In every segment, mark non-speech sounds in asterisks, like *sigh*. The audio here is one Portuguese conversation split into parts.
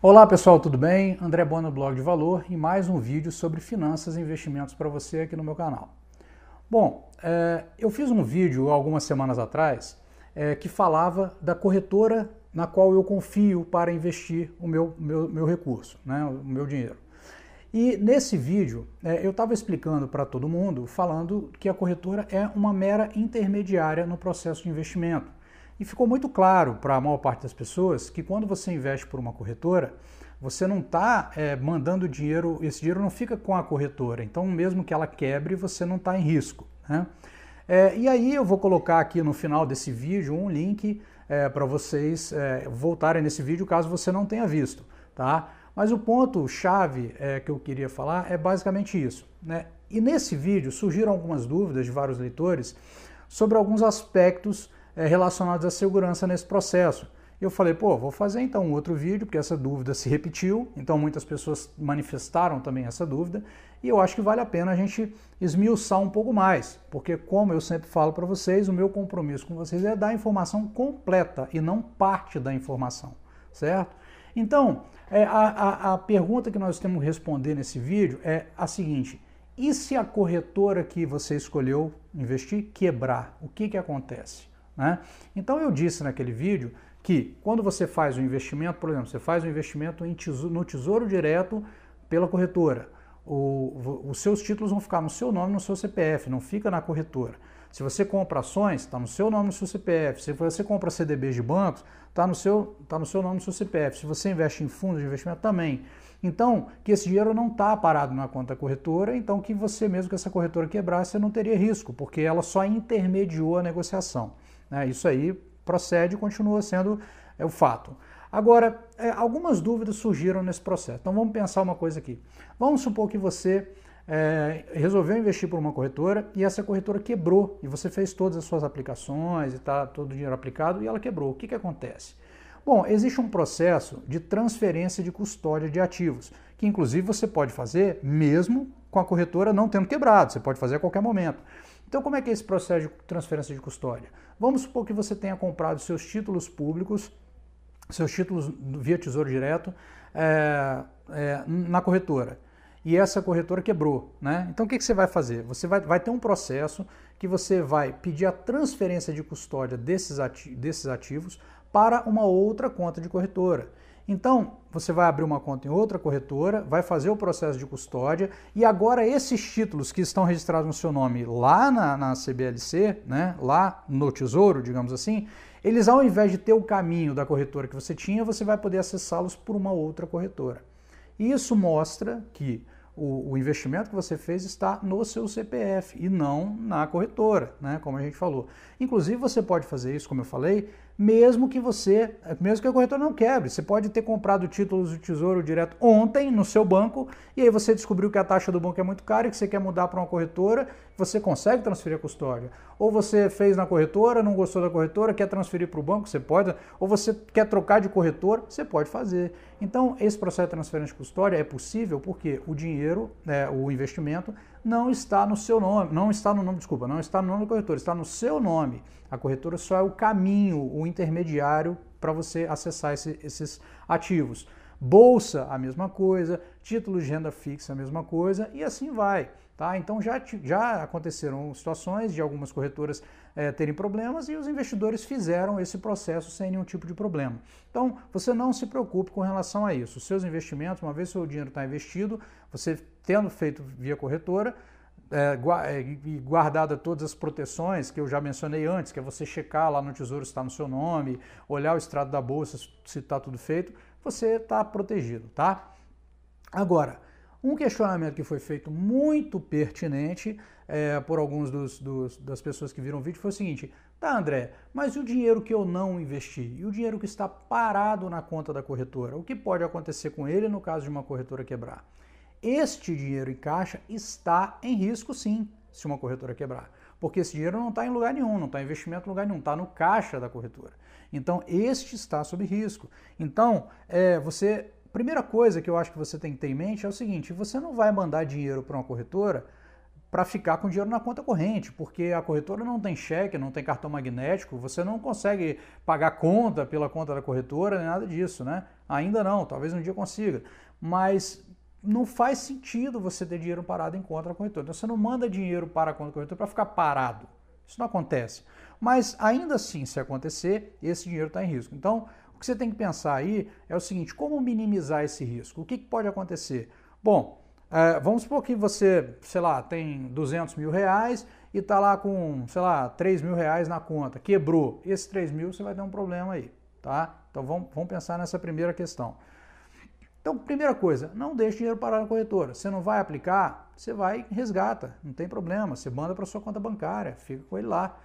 Olá pessoal, tudo bem? André Bono, Blog de Valor, e mais um vídeo sobre finanças e investimentos para você aqui no meu canal. Bom, é, eu fiz um vídeo algumas semanas atrás é, que falava da corretora na qual eu confio para investir o meu, meu, meu recurso, né, o meu dinheiro. E nesse vídeo é, eu estava explicando para todo mundo, falando que a corretora é uma mera intermediária no processo de investimento e ficou muito claro para a maior parte das pessoas que quando você investe por uma corretora, você não está é, eh, mandando dinheiro, esse dinheiro não fica com a corretora. Então, mesmo que ela quebre, você não está em risco. Né? É, e aí eu vou colocar aqui no final desse vídeo um link é, eh, para vocês voltarem nesse vídeo caso você não tenha visto, tá? Mas o ponto chave que eu queria falar é basicamente isso, né? E nesse vídeo surgiram algumas dúvidas de vários leitores sobre alguns aspectos é, relacionados à segurança nesse processo. E eu falei, pô, vou fazer então um outro vídeo, porque essa dúvida se repetiu, então muitas pessoas manifestaram também essa dúvida, e eu acho que vale a pena a gente esmiuçar um pouco mais, porque como eu sempre falo para vocês, o meu compromisso com vocês é dar a informação completa e não parte da informação, certo? Então, é, a, a, a pergunta que nós temos que responder nesse vídeo é a seguinte, e se a corretora que você escolheu investir quebrar, o que, que acontece? Né? Então eu disse naquele vídeo que quando você faz um investimento, por exemplo, você faz um investimento tesouro, no Tesouro Direto pela corretora, o, os seus títulos vão ficar no seu nome, no seu CPF, não fica na corretora. Se você compra ações, está no seu nome, no seu CPF. Se você compra CDBs de bancos, está no, seu, tá no seu nome, no seu CPF. Se você investe em fundos de investimento, também. Então, que esse dinheiro não está parado na conta corretora, então que você mesmo que essa corretora quebrasse, você não teria risco, porque ela só intermediou a negociação. Né? Isso aí procede e continua sendo é, o fato. Agora, é, algumas dúvidas surgiram nesse processo. Então vamos pensar uma coisa aqui. Vamos supor que você é, resolveu investir por uma corretora e essa corretora quebrou e você fez todas as suas aplicações e está todo o dinheiro aplicado e ela quebrou. O que, que acontece? Bom, existe um processo de transferência de custódia de ativos, que inclusive você pode fazer mesmo com a corretora não tendo quebrado, você pode fazer a qualquer momento. Então, como é que é esse processo de transferência de custódia? Vamos supor que você tenha comprado seus títulos públicos, seus títulos via Tesouro Direto, é, é, na corretora. E essa corretora quebrou, né? Então, o que, que você vai fazer? Você vai, vai ter um processo que você vai pedir a transferência de custódia desses, ati desses ativos para uma outra conta de corretora. Então, você vai abrir uma conta em outra corretora, vai fazer o processo de custódia e agora esses títulos que estão registrados no seu nome lá na, na CBLC, né, lá no Tesouro, digamos assim, eles ao invés de ter o caminho da corretora que você tinha, você vai poder acessá-los por uma outra corretora. E isso mostra que o, o, investimento que você fez está no seu CPF e não na corretora, né? Como a gente falou. Inclusive, você pode fazer isso, como eu falei, mesmo que você, mesmo que a corretora não quebre. Você pode ter comprado títulos do Tesouro Direto ontem no seu banco e aí você descobriu que a taxa do banco é muito cara e que você quer mudar para uma corretora, você consegue transferir a custódia. Ou você fez na corretora, não gostou da corretora, quer transferir para o banco, você pode. Ou você quer trocar de corretor, você pode fazer. Então, esse processo de transferência de custódia é possível porque o dinheiro, né, o investimento, não está no seu nome, não está no nome, desculpa, não está no nome da corretora, está no seu nome. A corretora só é o caminho, o intermediário para você acessar esse, esses ativos. Bolsa, a mesma coisa, títulos de renda fixa, a mesma coisa, e assim vai. Tá? Então já, já aconteceram situações de algumas corretoras é, terem problemas e os investidores fizeram esse processo sem nenhum tipo de problema. Então você não se preocupe com relação a isso. Os seus investimentos, uma vez seu dinheiro está investido, você tendo feito via corretora, eh, eh, e guardada todas as proteções que eu já mencionei antes, que é você checar lá no tesouro se está no seu nome, olhar o extrato da bolsa se está tudo feito, você está protegido, tá? Agora, um questionamento que foi feito muito pertinente é, por alguns dos, dos, das pessoas que viram o vídeo foi o seguinte: tá, André, mas e o dinheiro que eu não investi? E o dinheiro que está parado na conta da corretora? O que pode acontecer com ele no caso de uma corretora quebrar? Este dinheiro em caixa está em risco, sim, se uma corretora quebrar. Porque esse dinheiro não está em lugar nenhum, não está em investimento em lugar nenhum, está no caixa da corretora. Então, este está sob risco. Então, é, você primeira coisa que eu acho que você tem que ter em mente é o seguinte: você não vai mandar dinheiro para uma corretora para ficar com dinheiro na conta corrente, porque a corretora não tem cheque, não tem cartão magnético, você não consegue pagar conta pela conta da corretora, nem nada disso, né? Ainda não, talvez um dia consiga. Mas não faz sentido você ter dinheiro parado em conta da corretora. Então você não manda dinheiro para a conta da corretora para ficar parado. Isso não acontece. Mas ainda assim, se acontecer, esse dinheiro está em risco. Então, o que você tem que pensar aí é o seguinte: como minimizar esse risco? O que, que pode acontecer? Bom, é, vamos supor que você, sei lá, tem 200 mil reais e está lá com, sei lá, 3 mil reais na conta, quebrou. Esses 3 mil você vai ter um problema aí, tá? Então vamos, vamos pensar nessa primeira questão. Então, primeira coisa, não deixe dinheiro parar na corretora. Você não vai aplicar, você vai resgata, não tem problema. Você manda para sua conta bancária, fica com ele lá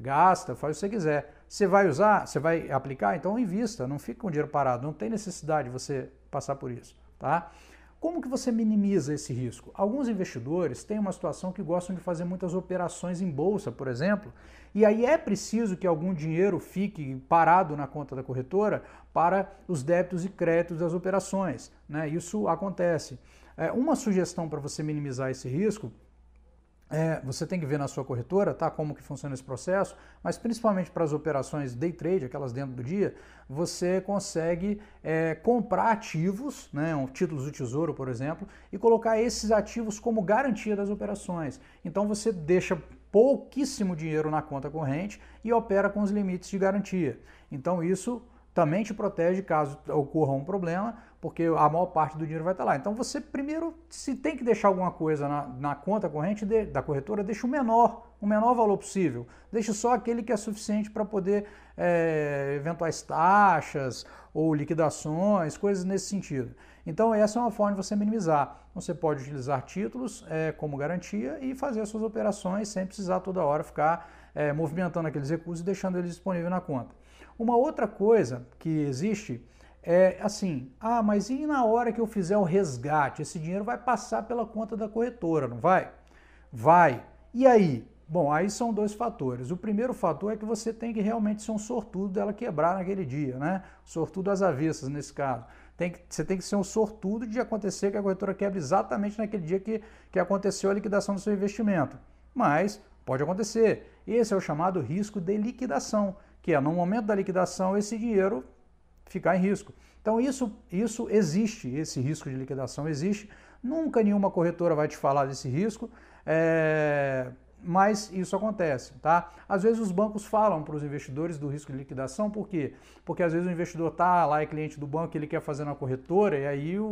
gasta, faz o que você quiser. Você vai usar, você vai aplicar, então invista, não fica com o dinheiro parado, não tem necessidade de você passar por isso, tá? Como que você minimiza esse risco? Alguns investidores têm uma situação que gostam de fazer muitas operações em bolsa, por exemplo, e aí é preciso que algum dinheiro fique parado na conta da corretora para os débitos e créditos das operações. Né? Isso acontece. É, uma sugestão para você minimizar esse risco é, você tem que ver na sua corretora, tá? Como que funciona esse processo, mas principalmente para as operações day trade, aquelas dentro do dia, você consegue é, comprar ativos, né, um, títulos do tesouro, por exemplo, e colocar esses ativos como garantia das operações. Então você deixa pouquíssimo dinheiro na conta corrente e opera com os limites de garantia. Então isso também te protege caso ocorra um problema, porque a maior parte do dinheiro vai estar lá. Então você primeiro, se tem que deixar alguma coisa na, na conta corrente de, da corretora, deixa o menor, o menor valor possível. Deixe só aquele que é suficiente para poder é, eventuais taxas ou liquidações, coisas nesse sentido. Então essa é uma forma de você minimizar. Você pode utilizar títulos é, como garantia e fazer as suas operações sem precisar toda hora ficar é, movimentando aqueles recursos e deixando eles disponíveis na conta. Uma outra coisa que existe é assim, ah, mas e na hora que eu fizer o resgate, esse dinheiro vai passar pela conta da corretora, não vai? Vai. E aí? Bom, aí são dois fatores. O primeiro fator é que você tem que realmente ser um sortudo dela quebrar naquele dia, né? Sortudo às avessas, nesse caso. Tem que, você tem que ser um sortudo de acontecer que a corretora quebre exatamente naquele dia que, que aconteceu a liquidação do seu investimento. Mas pode acontecer. Esse é o chamado risco de liquidação, que é no momento da liquidação esse dinheiro ficar em risco. Então isso, isso existe, esse risco de liquidação existe. Nunca nenhuma corretora vai te falar desse risco. É, mas isso acontece, tá? Às vezes os bancos falam para os investidores do risco de liquidação, por quê? Porque às vezes o investidor tá lá, é cliente do banco, ele quer fazer na corretora, e aí o,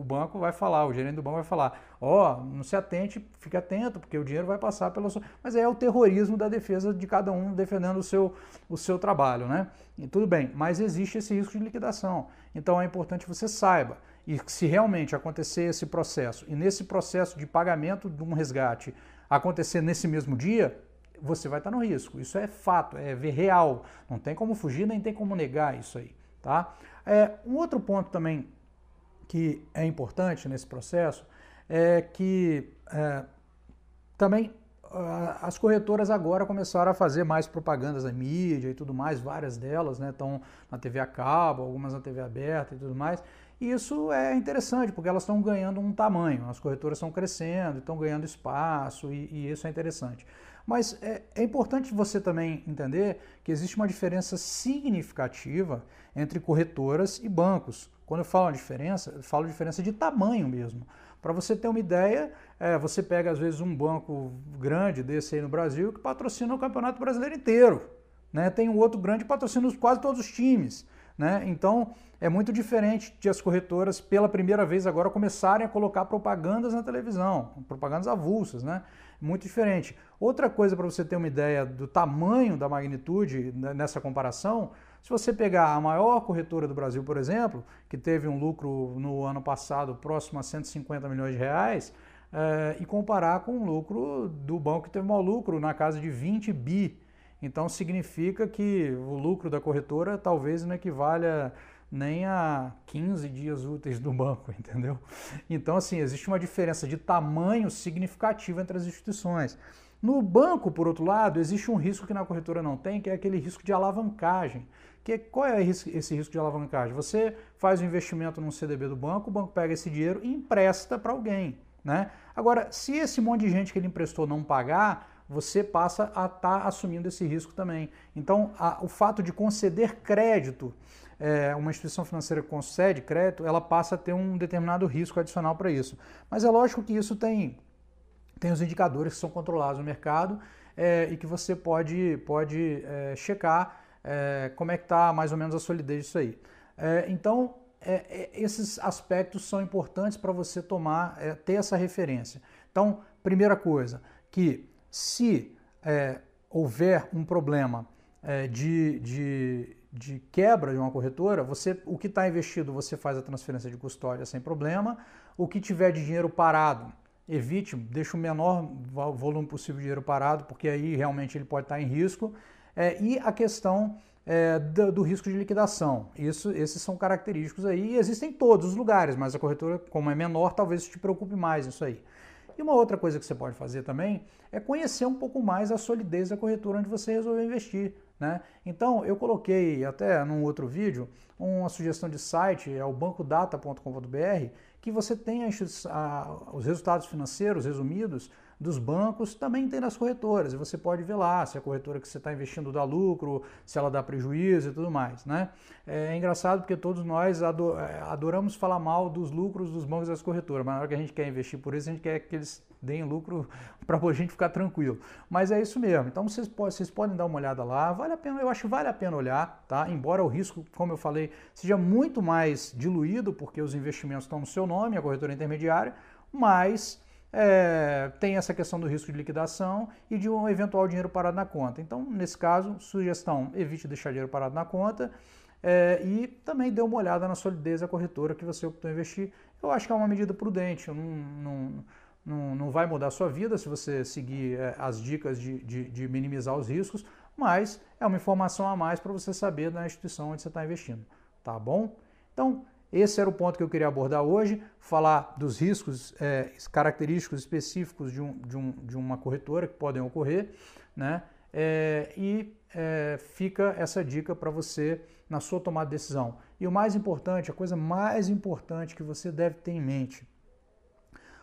o, banco vai falar, o gerente do banco vai falar, ó, oh, não se atente, fique atento, porque o dinheiro vai passar pela sua... Mas é o terrorismo da defesa de cada um defendendo o seu, o seu trabalho, né? E tudo bem, mas existe esse risco de liquidação, então é importante você saiba. E se realmente acontecer esse processo, e nesse processo de pagamento de um resgate acontecer nesse mesmo dia, você vai estar no risco. Isso é fato, é ver real. Não tem como fugir, nem tem como negar isso aí. Tá? É, um outro ponto também que é importante nesse processo é que é, também ah, as corretoras agora começaram a fazer mais propagandas na mídia e tudo mais, várias delas estão né, na TV a cabo, algumas na TV aberta e tudo mais, e isso é interessante, porque elas estão ganhando um tamanho, as corretoras estão crescendo, estão ganhando espaço, e, e isso é interessante. Mas é, é, importante você também entender que existe uma diferença significativa entre corretoras e bancos. Quando eu falo diferença, eu falo diferença de tamanho mesmo. Para você ter uma ideia, é, você pega às vezes um banco grande desse aí no Brasil que patrocina o Campeonato Brasileiro inteiro. Né? Tem um outro grande que patrocina quase todos os times. Né? Então, é muito diferente de as corretoras, pela primeira vez agora, começarem a colocar propagandas na televisão, propagandas avulsas, né? Muito diferente. Outra coisa para você ter uma ideia do tamanho da magnitude né, nessa comparação, se você pegar a maior corretora do Brasil, por exemplo, que teve um lucro no ano passado próximo a 150 milhões de reais, é, e comparar com o lucro do banco que teve mau lucro na casa de 20 bi então significa que o lucro da corretora talvez não equivale nem a 15 dias úteis do banco, *laughs* entendeu? Então, assim, existe uma diferença de tamanho significativa entre as instituições. No banco, por outro lado, existe um risco que na corretora não tem, que é aquele risco de alavancagem. Que, qual é esse risco de alavancagem? Você faz um investimento num CDB do banco, o banco pega esse dinheiro e empresta para alguém. Né? Agora, se esse monte de gente que ele emprestou não pagar, você passa a estar tá assumindo esse risco também. Então, a, o fato de conceder crédito, é, uma instituição financeira concede crédito, ela passa a ter um determinado risco adicional para isso. Mas é lógico que isso tem, tem os indicadores que são controlados no mercado é, e que você pode, pode é, checar é, como é que está mais ou menos a solidez disso aí. É, então, é, esses aspectos são importantes para você tomar, ter essa referência. Então, primeira coisa, que se é, houver um problema é, de, de, de, quebra de uma corretora, você, o que está investido você faz a transferência de custódia sem problema, o que tiver de dinheiro parado, evite, deixe o menor volume possível de dinheiro parado, porque aí realmente ele pode estar tá em risco. É, e a questão é, do, do, risco de liquidação. Isso, esses são característicos aí, existem em todos os lugares, mas a corretora, como é menor, talvez te preocupe mais isso aí. E uma outra coisa que você pode fazer também é conhecer um pouco mais a solidez da corretora onde você resolveu investir. Né? Então, eu coloquei até num outro vídeo uma sugestão de site, é o bancodata.com.br, que você tem a, a, os resultados financeiros resumidos dos bancos, também tem nas corretoras. E você pode ver lá se a corretora que você está investindo dá lucro, se ela dá prejuízo e tudo mais. Né? É engraçado porque todos nós é, adoramos falar mal dos lucros dos bancos e das corretoras, mas na hora que a gente quer investir por isso, a gente quer que eles deem lucro *laughs* para a gente ficar tranquilo. Mas é isso mesmo. Então vocês, pode, vocês podem dar uma olhada lá. Vale a pena, eu acho que vale a pena olhar, tá? Embora o risco, como eu falei, seja muito mais diluído, porque os investimentos estão no seu nome, a corretora intermediária, mas é, tem essa questão do risco de liquidação e de um eventual dinheiro parado na conta. Então, nesse caso, sugestão: evite deixar dinheiro parado na conta. É, e também dê uma olhada na solidez da corretora que você optou investir. Eu acho que é uma medida prudente, não, não, não, não vai mudar a sua vida se você seguir é, as dicas de, de, de, minimizar os riscos, mas é uma informação a mais para você saber na instituição onde você está investindo, tá bom? Então, esse era o ponto que eu queria abordar hoje, falar dos riscos é, característicos específicos de, um, de, um, de, uma corretora que podem ocorrer, né? É, e é, fica essa dica para você na sua tomada de decisão. E o mais importante, a coisa mais importante que você deve ter em mente,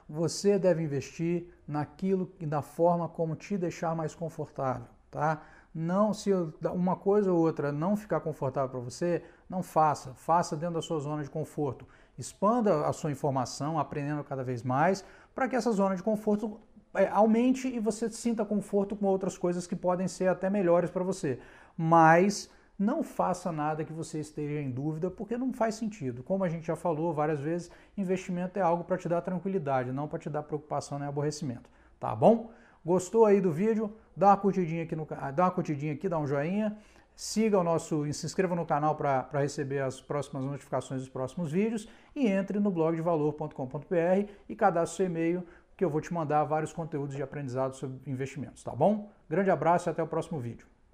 você deve investir naquilo e na forma como te deixar mais confortável, tá? Não se uma coisa ou outra não ficar confortável para você, não faça, faça dentro da sua zona de conforto. Expanda a sua informação, aprendendo cada vez mais, para que essa zona de conforto é, aumente e você sinta conforto com outras coisas que podem ser até melhores para você. Mas não faça nada que você esteja em dúvida, porque não faz sentido. Como a gente já falou várias vezes, investimento é algo para te dar tranquilidade, não para te dar preocupação nem aborrecimento. Tá bom? Gostou aí do vídeo? Dá uma curtidinha aqui no dá uma curtidinha aqui, dá um joinha siga o nosso, se inscreva no canal para receber as próximas notificações dos próximos vídeos e entre no blog de valor.com.br e cadastre seu e-mail que eu vou te mandar vários conteúdos de aprendizado sobre investimentos, tá bom? Grande abraço e até o próximo vídeo.